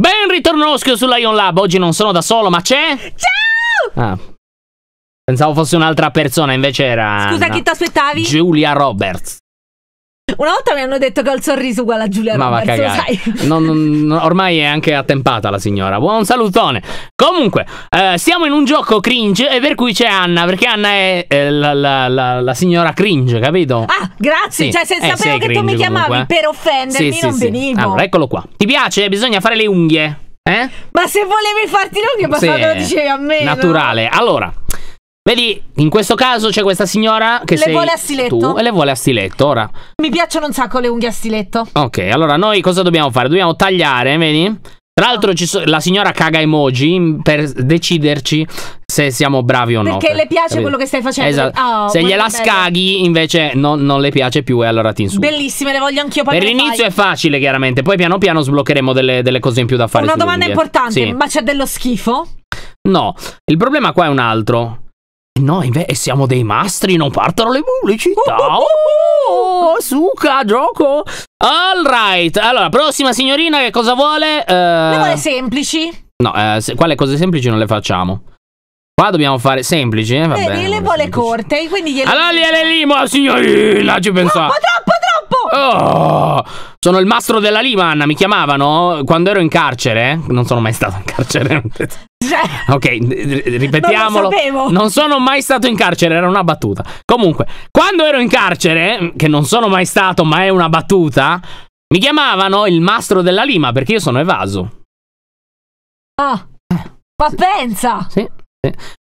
Ben ritornosco su Lion Lab. Oggi non sono da solo, ma c'è. Ciao! Ah. Pensavo fosse un'altra persona, invece era. Scusa, no. chi ti aspettavi? Giulia Roberts. Una volta mi hanno detto che ho il sorriso uguale a Giulia Ma Roberts, va cagare. Non, non, ormai è anche attempata la signora. Buon salutone. Comunque, eh, siamo in un gioco cringe e per cui c'è Anna, perché Anna è eh, la, la, la, la, signora cringe, capito? Ah, grazie. Sì. Cioè, se eh, sapevo che tu mi chiamavi comunque. Eh. per offendermi, sì, non sì, venivo. Allora, eccolo qua. Ti piace? Bisogna fare le unghie. Eh? Ma se volevi farti l'unghia, basta sì, lo dicevi a me. Naturale. No? Allora, Vedi, in questo caso c'è questa signora che le sei vuole a stiletto. tu e le vuole a stiletto, ora. Mi piacciono un sacco le unghie a stiletto. Ok, allora noi cosa dobbiamo fare? Dobbiamo tagliare, vedi? Tra l'altro so la signora caga emoji per deciderci se siamo bravi o no. Perché le piace capito? quello che stai facendo. Esatto. Oh, se gliela bella. scaghi invece no, non le piace più e allora ti insulti. Bellissime, le voglio anch'io. Per l'inizio è facile chiaramente, poi piano piano sbloccheremo delle, delle cose in più da fare. Una domanda importante, sì. ma c'è dello schifo? No, il problema qua è un altro. No, invece siamo dei mastri, non partono le pubblicità. Oh, oh, oh, suca, gioco. Alright, allora, prossima signorina che cosa vuole? Eh... Le vuole semplici? No, eh, se, quale cose semplici non le facciamo. Qua dobbiamo fare semplici, eh? Vabbè, Vedi, le vuole corte, quindi gliele... Allora gliele limo, signorina, ci pensa. Troppo, troppo, troppo! Oh, sono il mastro della lima, Anna, mi chiamavano quando ero in carcere. Non sono mai stato in carcere. Cioè, ok, ripetiamolo. Non, lo non, sono mai stato in carcere, era una battuta. Comunque, quando ero in carcere, che non sono mai stato, ma è una battuta, mi chiamavano il mastro della lima perché io sono evaso. Ah, ma pensa! sì.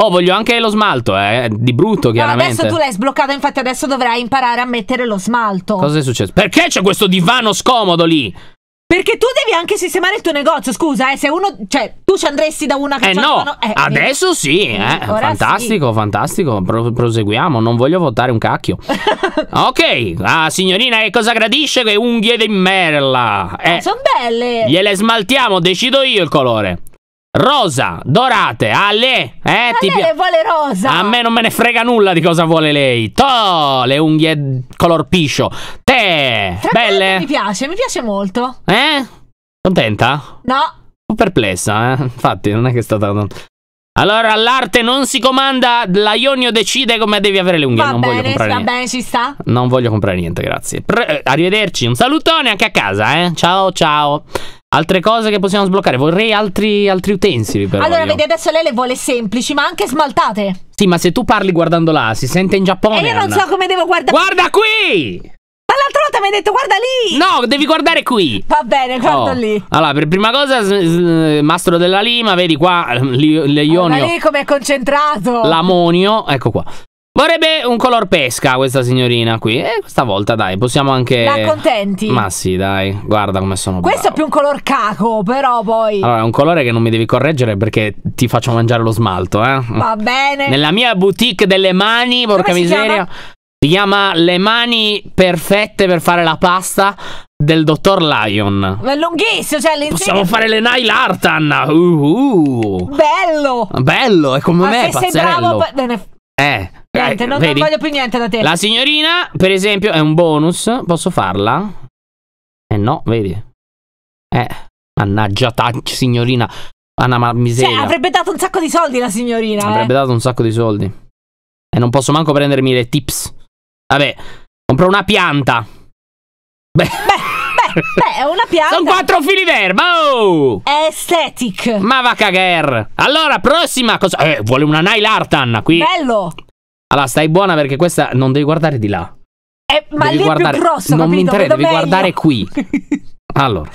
Oh, voglio anche lo smalto, eh, di brutto chiaramente. Ma adesso tu l'hai sbloccato, infatti adesso dovrai imparare a mettere lo smalto. Cosa è successo? Perché c'è questo divano scomodo lì? Perché tu devi anche sistemare il tuo negozio, scusa, eh, se uno, cioè, tu ci andresti da una che Eh no, una... eh, adesso eh. sì, eh. fantastico, sì. fantastico, Pro proseguiamo, non voglio votare un cacchio. ok, ah, signorina, che cosa gradisce? Che unghie di merla. Eh, eh Sono belle. Gliele smaltiamo, decido io il colore. Rosa, dorate, Ale, eh, Ale ti le vuole rosa. A me non me ne frega nulla di cosa vuole lei. To, le unghie color piscio. Te, Tra belle. Mi piace, mi piace molto. Eh? Contenta? No. Un po' perplessa, eh. Infatti, non è che è stata allora, l'arte non si comanda, la Ionio decide come devi avere le unghie. Va non bene, voglio comprare va niente. bene, ci sta. Non voglio comprare niente, grazie. Pre eh, arrivederci, un salutone anche a casa, eh. Ciao, ciao. Altre cose che possiamo sbloccare. Vorrei altri, altri utensili. Però allora, io. vedi, adesso lei le vuole semplici, ma anche smaltate. Sì, ma se tu parli guardando là, si sente in Giappone. E io non Anna. so come devo guardare. Guarda qui! Ma l'altra volta mi hai detto guarda lì! No, devi guardare qui! Va bene, guarda oh. lì. Allora, per prima cosa, mastro della lima, vedi qua l'ionio. Li, ma lì come è concentrato! L'amonio, ecco qua. Vorrebbe un color pesca questa signorina qui. E eh, questa dai, possiamo anche... La contenti? Ma sì, dai, guarda come sono Questo bravo. è più un color caco, però poi... Allora, è un colore che non mi devi correggere perché ti faccio mangiare lo smalto, eh. Va bene. Nella mia boutique delle mani, porca come miseria. Si chiama? si chiama Le mani perfette per fare la pasta del dottor Lion. Ma è lunghissimo, cioè l'insieme. Possiamo fare le Nile Artan. Uh, uh. Bello. Bello, è come Ma me, se pazzerello. sei bravo... Eh... Niente, non, non, voglio più niente da te. La signorina, per esempio, è un bonus. Posso farla? Eh no, vedi. Eh, mannaggia, ta- signorina. Anna, ma miseria. Cioè, avrebbe dato un sacco di soldi la signorina. Eh. Avrebbe eh. dato un sacco di soldi. E non posso manco prendermi le tips. Vabbè, compro una pianta. Beh. Beh, beh, è una pianta. Sono quattro fili d'erba. Oh! È aesthetic. Ma va cagher. Allora, prossima cosa. Eh, vuole una Nile Artan qui. Bello. Allora, stai buona perché questa non devi guardare di là. Eh, ma devi lì guardare... è più grosso, Non capito? mi interessa, devi meglio. guardare qui. allora.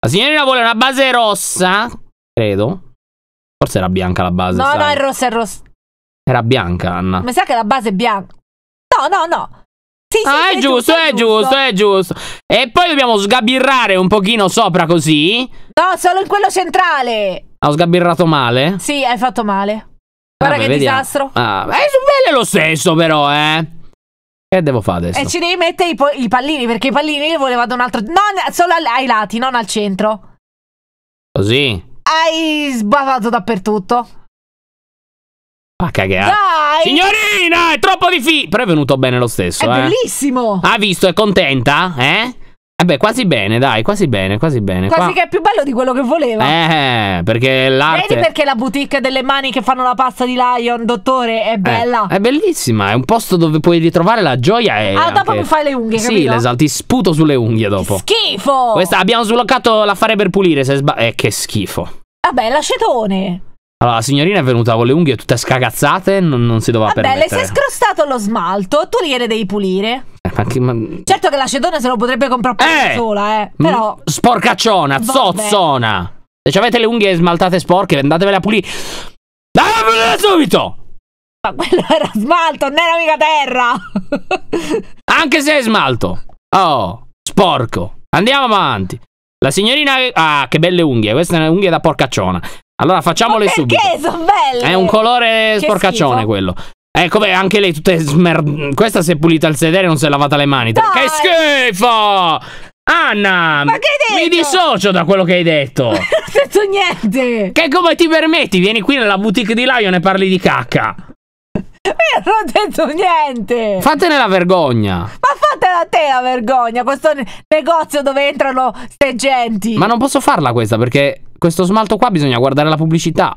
La signorina vuole una base rossa, credo. Forse era bianca la base. No, sai. no, è rossa, è rossa. Era bianca, Anna. Mi sa che la base è bianca. No, no, no. Sì, sì, ah, è, è, giusto, giusto, è giusto, è giusto. E poi dobbiamo sgabirrare un pochino sopra così. No, solo in quello centrale. Ho sgabirrato male? Sì, hai fatto male. Guarda che vediamo. disastro. Ah, è bello lo stesso, però, eh. Che devo fare adesso? E eh, ci devi mettere i, i pallini, perché i pallini li volevo da un altro... Non solo ai lati, non al centro. Così? Hai sbavato dappertutto. Ma ah, cagare. Dai! Signorina, è troppo difficile. Però è venuto bene lo stesso, È eh. bellissimo. Ha visto, è contenta, eh? Eh beh, quasi bene, dai, quasi bene, quasi bene. Quasi Qua... che è più bello di quello che voleva. Eh, perché l'arte... Vedi perché la boutique delle mani che fanno la pasta di Lion, dottore, è eh, bella? Eh, è bellissima, è un posto dove puoi ritrovare la gioia e... Ah, anche... dopo mi fai le unghie, Sì, capito? esatto, ti sputo sulle unghie dopo. Schifo! Questa abbiamo sbloccato l'affare per pulire, se sbaglio... Eh, che schifo. Vabbè, l'acetone. Allora, la signorina è venuta con le unghie tutte scagazzate, non, non si doveva Vabbè, permettere. Vabbè, le si è scrostato lo smalto, tu gliele devi pulire. Ma che, ma... Certo che l'acetone se lo potrebbe comprare eh! sola, eh. Però. Sporcacciona, Vabbè. zozzona. Se avete le unghie smaltate sporche, andatevele a pulire. Dammela subito! Ma quello era smalto, non era mica terra! Anche se è smalto! Oh, sporco! Andiamo avanti! La signorina... Ah, che belle unghie! Queste sono unghie da porcacciona! Allora facciamole subito! Perché sono belle! È un colore che sporcaccione schifo. quello! Ecco, beh, anche lei tutte smer... Questa si è pulita il sedere e non si è lavata le mani. Dai. Che schifo! Anna! Ma che hai detto? Mi dissocio da quello che hai detto! non ho detto niente! Che come ti permetti? Vieni qui nella boutique di Lion e parli di cacca! Io non ho detto niente! Fatene la vergogna! Ma fatela a te la vergogna! Questo negozio dove entrano ste genti! Ma non posso farla questa perché questo smalto qua bisogna guardare la pubblicità!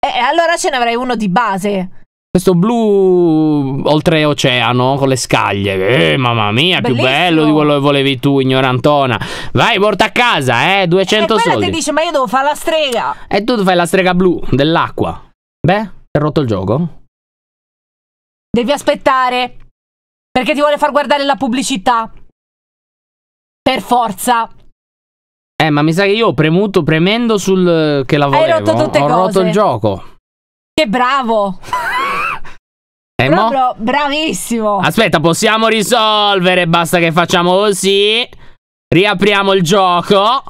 Eh, allora ce ne avrai uno di base! Questo blu oltreoceano con le scaglie. Eh, mamma mia, Bellissimo. più bello di quello che volevi tu, ignorantona. Vai, porta a casa, eh, 200 eh, e soldi. E ti dice, ma io devo fare la strega. E tu fai la strega blu dell'acqua. Beh, ti è rotto il gioco. Devi aspettare. Perché ti vuole far guardare la pubblicità. Per forza. Eh, ma mi sa che io ho premuto premendo sul eh, che la volevo. Hai rotto tutte ho cose. Ho rotto il gioco. Che bravo. Eh, Proprio bravissimo. Aspetta, possiamo risolvere. Basta che facciamo così. Riapriamo il gioco.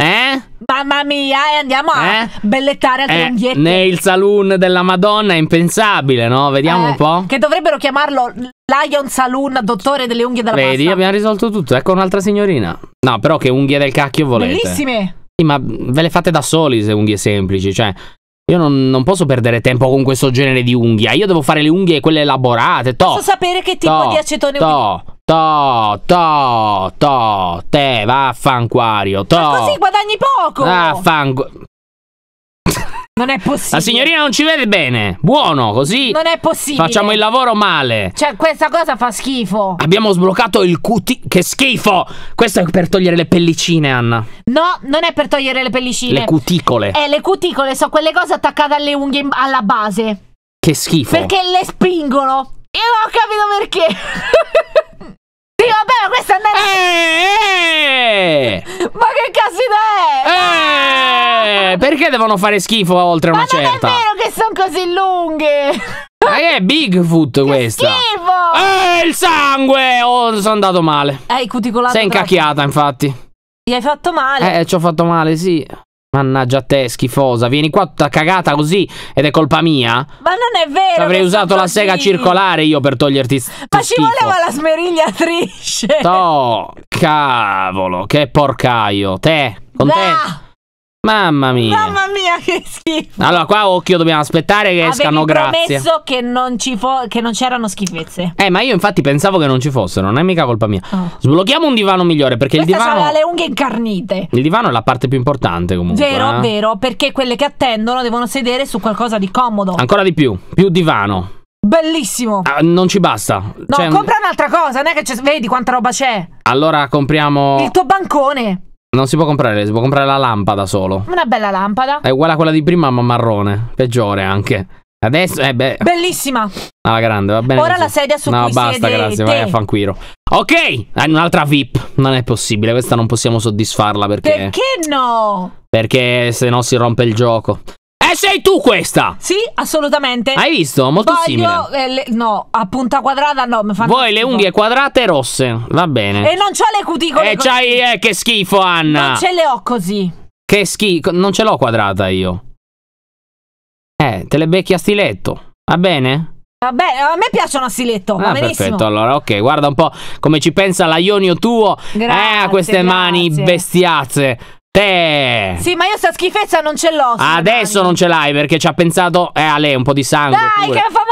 Eh? Mamma mia, e andiamo a eh? bellettare altre eh, unghiette. Nel saloon della Madonna è impensabile, no? Vediamo eh, un po'. Che dovrebbero chiamarlo Lion Saloon, dottore delle unghie della Vedi, pasta. abbiamo risolto tutto. Ecco un'altra signorina. No, però che unghie del cacchio volete? Bellissime. Sì, ma ve le fate da soli se unghie semplici, cioè io non, non, posso perdere tempo con questo genere di unghia. Io devo fare le unghie quelle elaborate. To, posso sapere che tipo to, di acetone to, to, to, to, te, vaffanquario, to. Ma così guadagni poco. Vaffanquario. Non è possibile. La signorina non ci vede bene. Buono, così. Non è possibile. Facciamo il lavoro male. Cioè, questa cosa fa schifo. Abbiamo sbloccato il QT. Che schifo! Questo è per togliere le pellicine, Anna. No, non è per togliere le pellicine. Le cuticole. Eh, le cuticole sono quelle cose attaccate alle unghie alla base. Che schifo. Perché le spingono. Io non ho capito perché. questo è andare. Eh! Ma che cazzo idea! Eh, perché devono fare schifo oltre Ma una certa? Ma non è vero che sono così lunghe! Ma che è Bigfoot questa? Che schifo! Eh, il sangue! Oh, sono andato male. Hai eh, cuticolato. Sei incacchiata, infatti. Ti hai fatto male? Eh, ci ho fatto male, sì. Mannaggia te, schifosa. Vieni qua tutta cagata così ed è colpa mia. Ma non è vero. Avrei usato la sega così. circolare io per toglierti. Ma ci schifo. voleva la smerigliatrice. No, cavolo, che porcaio. Te, con da. te. Mamma mia. Mamma mia, che schifo. Allora, qua occhio, dobbiamo aspettare che Avevi escano. Grazie. promesso che non, ci fo- che non c'erano schifezze. Eh, ma io infatti pensavo che non ci fossero. Non è mica colpa mia. Oh. Sblocchiamo un divano migliore perché Questa il divano. ha le unghie incarnite. Il divano è la parte più importante, comunque. Vero, eh? vero. Perché quelle che attendono devono sedere su qualcosa di comodo. Ancora di più. Più divano. Bellissimo. Ah, non ci basta. No, cioè, compra un'altra cosa. Non è che vedi quanta roba c'è. Allora compriamo. Il tuo bancone. Non si può comprare, si può comprare la lampada solo. Una bella lampada. È uguale a quella di prima, ma marrone. Peggiore anche. Adesso, eh beh. Bellissima. Ah, grande, va bene. Ora così. la sedia su no, cui basta, siede grazie, vai a fanquiro. Ok, un'altra VIP. Non è possibile, questa non possiamo soddisfarla perché... Perché no? Perché se no si rompe il gioco sei tu questa! Sì, assolutamente. Hai visto? Molto Voglio, simile. Eh, le, no, a punta quadrata no. Mi fanno Vuoi le unghie quadrate rosse? Va bene. E non c'ho le cuticole. E eh, c'hai. Eh, che schifo, Anna! Non ce le ho così. Che schifo. Non ce l'ho quadrata io. Eh, te le becchi a stiletto. Va bene? Vabbè, a me piacciono a stiletto. Ah, perfetto, allora, ok, guarda un po' come ci pensa la Ionio tuo. Grazie, eh, a queste grazie. mani bestiazze. Te! Sì, ma io sta schifezza non ce l'ho. Adesso non ce l'hai perché ci ha pensato. Eh, Ale, un po' di sangue. Dai, pure. che fa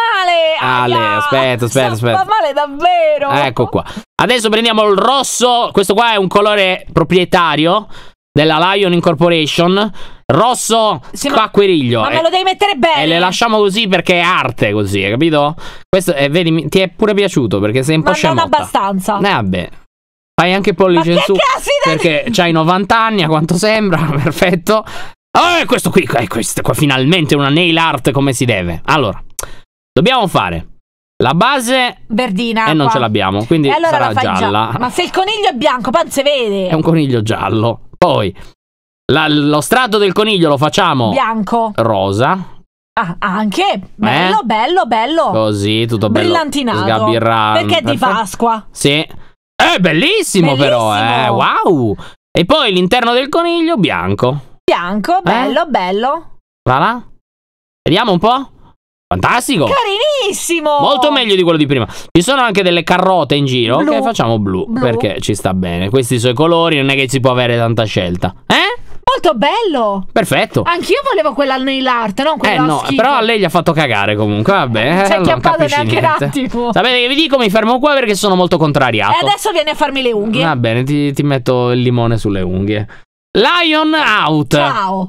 male! Ale, Aia, aspetta, aspetta, aspetta. Fa male davvero. Ecco qua. Adesso prendiamo il rosso. Questo qua è un colore proprietario della Lion Incorporation. Rosso sì, Quacqueriglio. Ma, ma me eh, lo devi mettere bene. E eh, le lasciamo così perché è arte così, hai capito? Questo, eh, vedi, ti è pure piaciuto perché sei un ma po' sciamotta. Ma non abbastanza. Eh, vabbè. Fai anche pollice in su. Perché c'hai 90 anni, a quanto sembra, perfetto. Ah, oh, eh, è questo qui, è eh, questo qua, finalmente una nail art come si deve. Allora, dobbiamo fare la base verdina e non qua. ce l'abbiamo, quindi e allora sarà gialla. Già. Ma se il coniglio è bianco, poi si vede. È un coniglio giallo. Poi la, lo strato del coniglio lo facciamo bianco. Rosa. Ah, anche bello, eh? bello, bello. Così, tutto bello. Brillantinato. Sgabirrano. Perché è di Pasqua. Sì. È eh, bellissimo, bellissimo. però, eh. Wow. E poi l'interno del coniglio bianco. Bianco, bello, eh? bello. Voilà. Vediamo un po'. Fantastico! Carinissimo! Molto meglio di quello di prima. Ci sono anche delle carote in giro blu. che facciamo blu, blu, perché ci sta bene. Questi sono i colori, non è che si può avere tanta scelta. Eh? molto bello. Perfetto. Anch'io volevo quella nail art, non quella Eh no, schifo. però a lei gli ha fatto cagare comunque, vabbè. Ci cioè, eh, ha chiappato neanche un attimo. Sapete che vi dico, mi fermo qua perché sono molto contrariato. E adesso vieni a farmi le unghie. Va bene, ti, ti metto il limone sulle unghie. Lion out. Ciao.